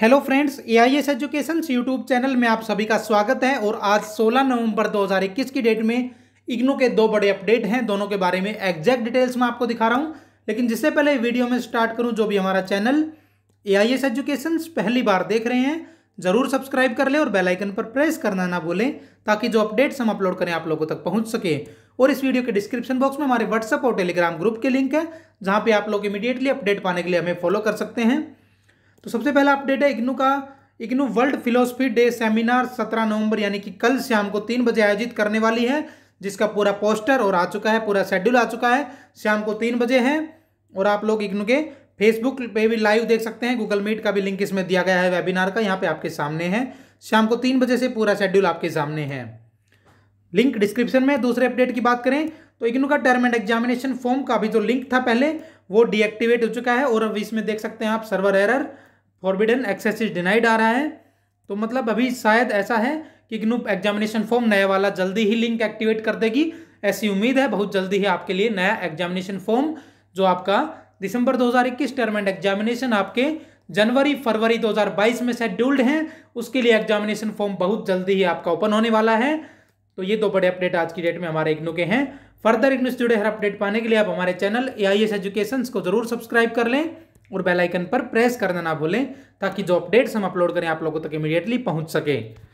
hello friends A I S education YouTube channel में आप सभी का स्वागत है और आज 16 नवंबर 2021 की डेट में इग्नू के दो बड़े अपडेट हैं दोनों के बारे में एग्जैक्ट डिटेल्स मैं आपको दिखा रहा हूं लेकिन जिससे पहले वीडियो में स्टार्ट करूं जो भी हमारा channel A I S education पहली बार देख रहे हैं ज़रूर सब्सक्राइब कर लें और बेलाइकन पर प्रेस करना ना भूलें ताकि जो अपडेट्स हम अपलोड करें आप लोगों तक पहुँच सके और इस वीडियो के डिस्क्रिप्शन बॉक्स में हमारे व्हाट्सअप और टेलीग्राम ग्रुप के लिंक है जहाँ पर आप लोग इमीडिएटली अपडेट पाने के लिए हमें फॉलो कर सकते हैं तो सबसे पहला अपडेट है इग्नू का IGNOU world philosophy day seminar सत्रह नवंबर यानी कि कल शाम को तीन बजे आयोजित करने वाली है जिसका पूरा पोस्टर और आ चुका है पूरा शेड्यूल आ चुका है शाम को तीन बजे है और आप लोग इग्नू के फेसबुक पे भी लाइव देख सकते हैं गूगल मीट का भी लिंक इसमें दिया गया है वेबिनार का यहाँ पे आपके सामने है शाम को तीन बजे से पूरा शेड्यूल आपके सामने है लिंक डिस्क्रिप्शन में दूसरे अपडेट की बात करें तो इग्नू का टर्म एंड एग्जामिनेशन फॉर्म का भी जो लिंक था पहले वो डीएक्टिवेट हो चुका है और अब इसमें देख सकते हैं आप server error forbidden access is denied आ रहा है तो मतलब अभी शायद ऐसा है कि ग्नूप एग्जामिनेशन फॉर्म नया वाला जल्दी ही लिंक एक्टिवेट कर देगी ऐसी उम्मीद है बहुत जल्दी ही आपके लिए नया एग्जामिनेशन फॉर्म जो आपका दिसंबर 2021 टर्म एंड एग्जामिनेशन आपके जनवरी फरवरी 2022 में शेड्यूल्ड हैं उसके लिए एग्जामिनेशन फॉर्म बहुत जल्दी ही आपका ओपन होने वाला है तो ये दो बड़े अपडेट आज की डेट में हमारे इग्नू के हैं फर्दर इग्नू से जुड़े हर अपडेट पाने के लिए आप हमारे channel A I S education को जरूर सब्सक्राइब कर लें और बेल आइकन पर प्रेस करना ना भूलें ताकि जो अपडेट्स हम अपलोड करें आप लोगों तक इमीडिएटली पहुंच सके